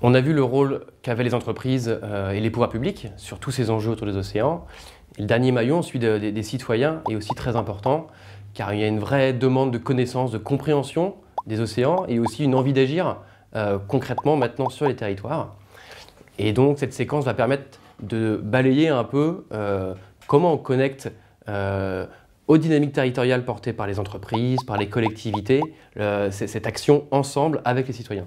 On a vu le rôle qu'avaient les entreprises euh, et les pouvoirs publics sur tous ces enjeux autour des océans. le dernier maillon, celui des citoyens, est aussi très important, car il y a une vraie demande de connaissance, de compréhension des océans, et aussi une envie d'agir euh, concrètement maintenant sur les territoires. Et donc cette séquence va permettre de balayer un peu euh, comment on connecte aux dynamiques territoriales portées par les entreprises, par les collectivités, cette action ensemble avec les citoyens.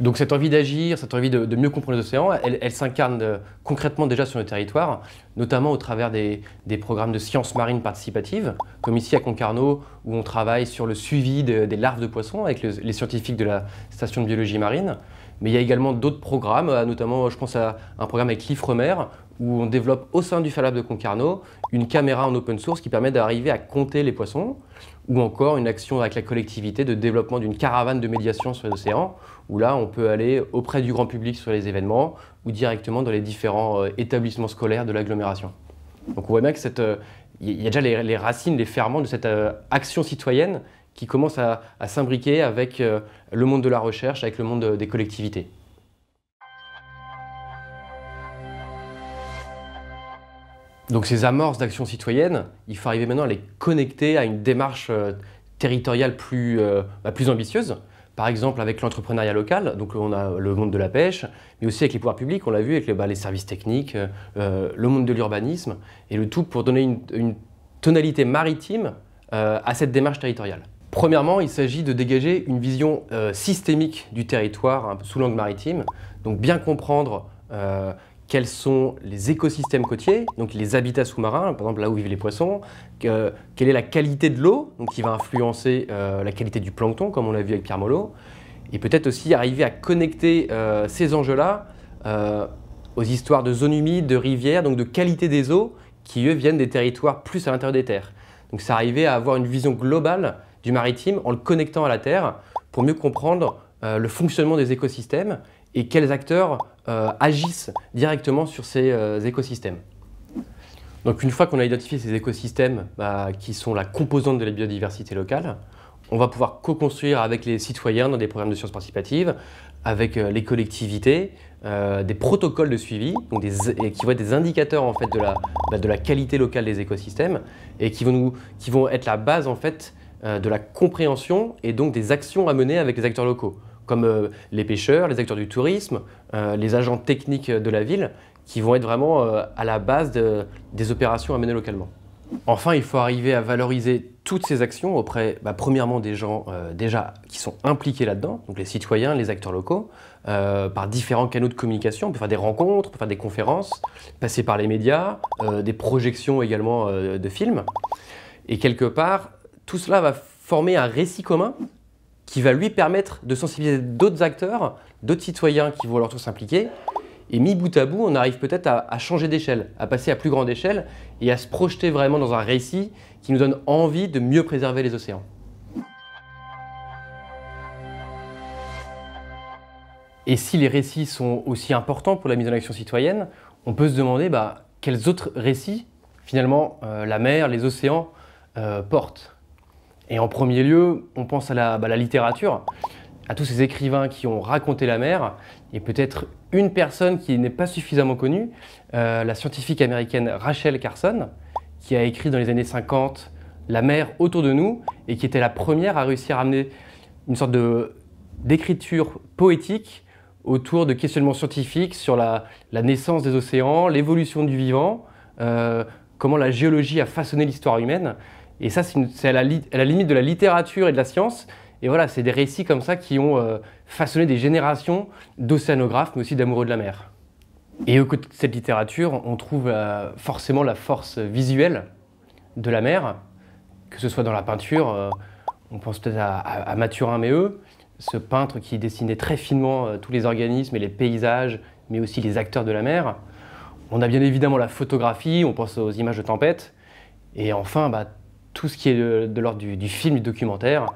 Donc cette envie d'agir, cette envie de, mieux comprendre les océans, elle, s'incarne euh, concrètement déjà sur le territoire, notamment au travers des, programmes de sciences marines participatives, comme ici à Concarneau, où on travaille sur le suivi des larves de poissons avec les scientifiques de la station de biologie marine. Mais il y a également d'autres programmes, euh, notamment je pense à un programme avec l'IFREMER, où on développe au sein du Falab de Concarneau une caméra en open source qui permet d'arriver à compter les poissons, ou encore une action avec la collectivité de développement d'une caravane de médiation sur les océans, où là on peut aller auprès du grand public sur les événements ou directement dans les différents euh, établissements scolaires de l'agglomération. Donc on voit bien que euh, il y a déjà les, racines, les ferments de cette euh, action citoyenne qui commence à, s'imbriquer avec le monde de la recherche, avec le monde des collectivités. Donc ces amorces d'action citoyenne, il faut arriver maintenant à les connecter à une démarche euh, territoriale plus, euh, bah, plus ambitieuse par exemple avec l'entrepreneuriat local, donc on a le monde de la pêche, mais aussi avec les pouvoirs publics, on l'a vu avec bah, les, services techniques, euh, le monde de l'urbanisme, et le tout pour donner une, tonalité maritime à cette démarche territoriale. Premièrement, il s'agit de dégager une vision systémique du territoire hein, sous langue maritime, donc bien comprendre quels sont les écosystèmes côtiers, donc les habitats sous-marins, par exemple là où vivent les poissons, quelle est la qualité de l'eau, qui va influencer euh, la qualité du plancton, comme on l'a vu avec Pierre Molot, et peut-être aussi arriver à connecter euh, ces enjeux-là euh, aux histoires de zones humides, de rivières, donc de qualité des eaux, qui eux viennent des territoires plus à l'intérieur des terres. Donc c'est arriver à avoir une vision globale du maritime en le connectant à la terre pour mieux comprendre le fonctionnement des écosystèmes et quels acteurs euh, agissent directement sur ces euh, écosystèmes. Donc une fois qu'on a identifié ces écosystèmes bah, qui sont la composante de la biodiversité locale, on va pouvoir co-construire avec les citoyens dans des programmes de sciences participatives, avec euh, les collectivités, des protocoles de suivi qui vont être des indicateurs en fait, de, la, bah, qualité locale des écosystèmes et qui vont, qui vont être la base en fait, de la compréhension et donc des actions à mener avec les acteurs locaux comme euh, les pêcheurs, les acteurs du tourisme, euh, les agents techniques de la ville, qui vont être vraiment euh, à la base des opérations à mener localement. Enfin, il faut arriver à valoriser toutes ces actions auprès, bah, premièrement, des gens déjà qui sont impliqués là-dedans, donc les citoyens, les acteurs locaux, par différents canaux de communication. On peut faire des rencontres, on peut faire des conférences, passer par les médias, des projections également de films. Et quelque part, tout cela va former un récit commun qui va lui permettre de sensibiliser d'autres acteurs, d'autres citoyens qui vont à leur tour s'impliquer. Et mis bout à bout, on arrive peut-être à, changer d'échelle, à passer à plus grande échelle et à se projeter vraiment dans un récit qui nous donne envie de mieux préserver les océans. Et si les récits sont aussi importants pour la mise en action citoyenne, on peut se demander bah, quels autres récits, finalement, euh, la mer, les océans, euh, portent. Et en premier lieu, on pense à bah, la, littérature, à tous ces écrivains qui ont raconté la mer, et peut-être une personne qui n'est pas suffisamment connue, euh, la scientifique américaine Rachel Carson, qui a écrit dans les années 50 La mer autour de nous, et qui était la première à réussir à amener une sorte d'écriture poétique autour de questionnements scientifiques sur la, naissance des océans, l'évolution du vivant, euh, comment la géologie a façonné l'histoire humaine. Et ça, c'est à, la, limite de la littérature et de la science. Et voilà, c'est des récits comme ça qui ont euh, façonné des générations d'océanographes, mais aussi d'amoureux de la mer. Et au côté de cette littérature, on trouve euh, forcément la force visuelle de la mer, que ce soit dans la peinture, euh, on pense peut-être à, à, à, Mathurin ce peintre qui dessinait très finement tous les organismes et les paysages, mais aussi les acteurs de la mer. On a bien évidemment la photographie, on pense aux images de tempête. Et enfin, bah, tout ce qui est de, l'ordre du, film, du documentaire.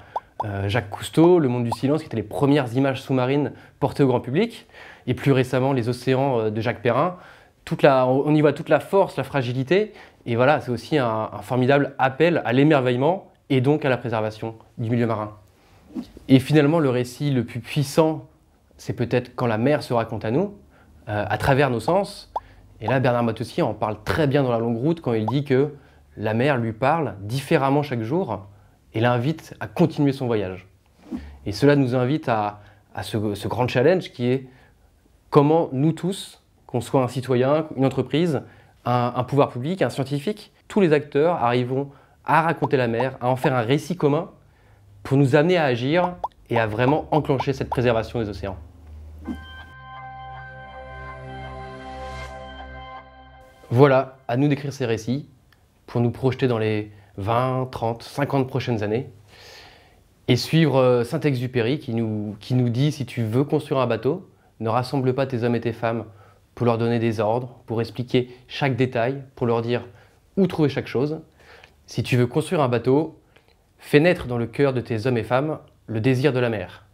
Euh, Jacques Cousteau, Le Monde du Silence, qui étaient les premières images sous-marines portées au grand public, et plus récemment Les Océans euh, de Jacques Perrin. on y voit toute la force, la fragilité, et voilà, c'est aussi un, formidable appel à l'émerveillement et donc à la préservation du milieu marin. Et finalement, le récit le plus puissant, c'est peut-être quand la mer se raconte à nous, euh, à travers nos sens. Et là, Bernard Matessier en parle très bien dans La Longue Route quand il dit que la mer lui parle différemment chaque jour et l'invite à continuer son voyage. Et cela nous invite à, ce, grand challenge qui est comment nous tous, qu'on soit un citoyen, une entreprise, un, un pouvoir public, un scientifique, tous les acteurs arrivons à raconter la mer, à en faire un récit commun pour nous amener à agir et à vraiment enclencher cette préservation des océans. Voilà, à nous d'écrire ces récits pour nous projeter dans les 20, 30, 50 prochaines années et suivre euh, Saint-Exupéry qui nous, qui nous dit si tu veux construire un bateau, ne rassemble pas tes hommes et tes femmes pour leur donner des ordres, pour expliquer chaque détail, pour leur dire où trouver chaque chose. Si tu veux construire un bateau, fais naître dans le cœur de tes hommes et femmes le désir de la mer.